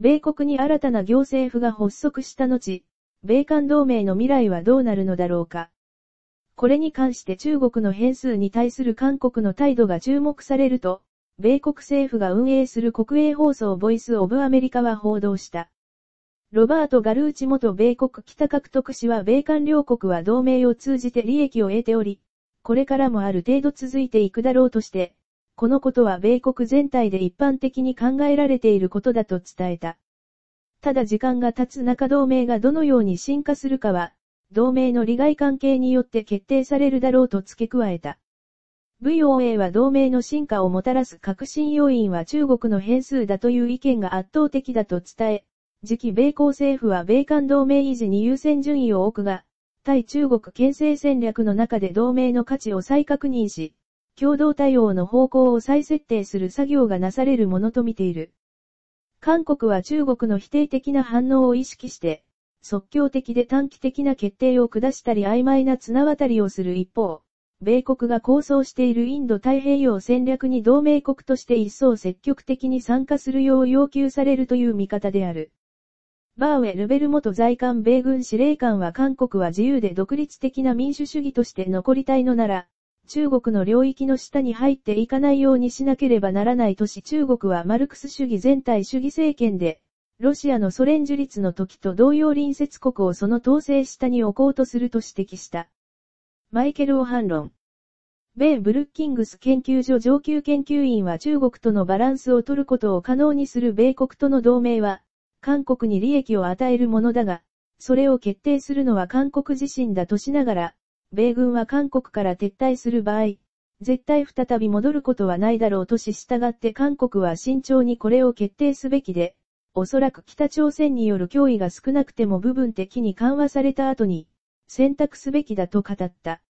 米国に新たな行政府が発足した後、米韓同盟の未来はどうなるのだろうか。これに関して中国の変数に対する韓国の態度が注目されると、米国政府が運営する国営放送ボイス・オブ・アメリカは報道した。ロバート・ガルーチ元米国北獲得氏は米韓両国は同盟を通じて利益を得ており、これからもある程度続いていくだろうとして、このことは米国全体で一般的に考えられていることだと伝えた。ただ時間が経つ中同盟がどのように進化するかは、同盟の利害関係によって決定されるだろうと付け加えた。VOA は同盟の進化をもたらす革新要因は中国の変数だという意見が圧倒的だと伝え、次期米国政府は米韓同盟維持に優先順位を置くが、対中国牽制戦略の中で同盟の価値を再確認し、共同対応の方向を再設定する作業がなされるものとみている。韓国は中国の否定的な反応を意識して、即興的で短期的な決定を下したり曖昧な綱渡りをする一方、米国が構想しているインド太平洋戦略に同盟国として一層積極的に参加するよう要求されるという見方である。バーウェ・ルベル元在韓米軍司令官は韓国は自由で独立的な民主主義として残りたいのなら、中国の領域の下に入っていかないようにしなければならないとし中国はマルクス主義全体主義政権で、ロシアのソ連樹立の時と同様隣接国をその統制下に置こうとすると指摘した。マイケル・オハン論。米ブルッキングス研究所上級研究員は中国とのバランスを取ることを可能にする米国との同盟は、韓国に利益を与えるものだが、それを決定するのは韓国自身だとしながら、米軍は韓国から撤退する場合、絶対再び戻ることはないだろうとし従って韓国は慎重にこれを決定すべきで、おそらく北朝鮮による脅威が少なくても部分的に緩和された後に、選択すべきだと語った。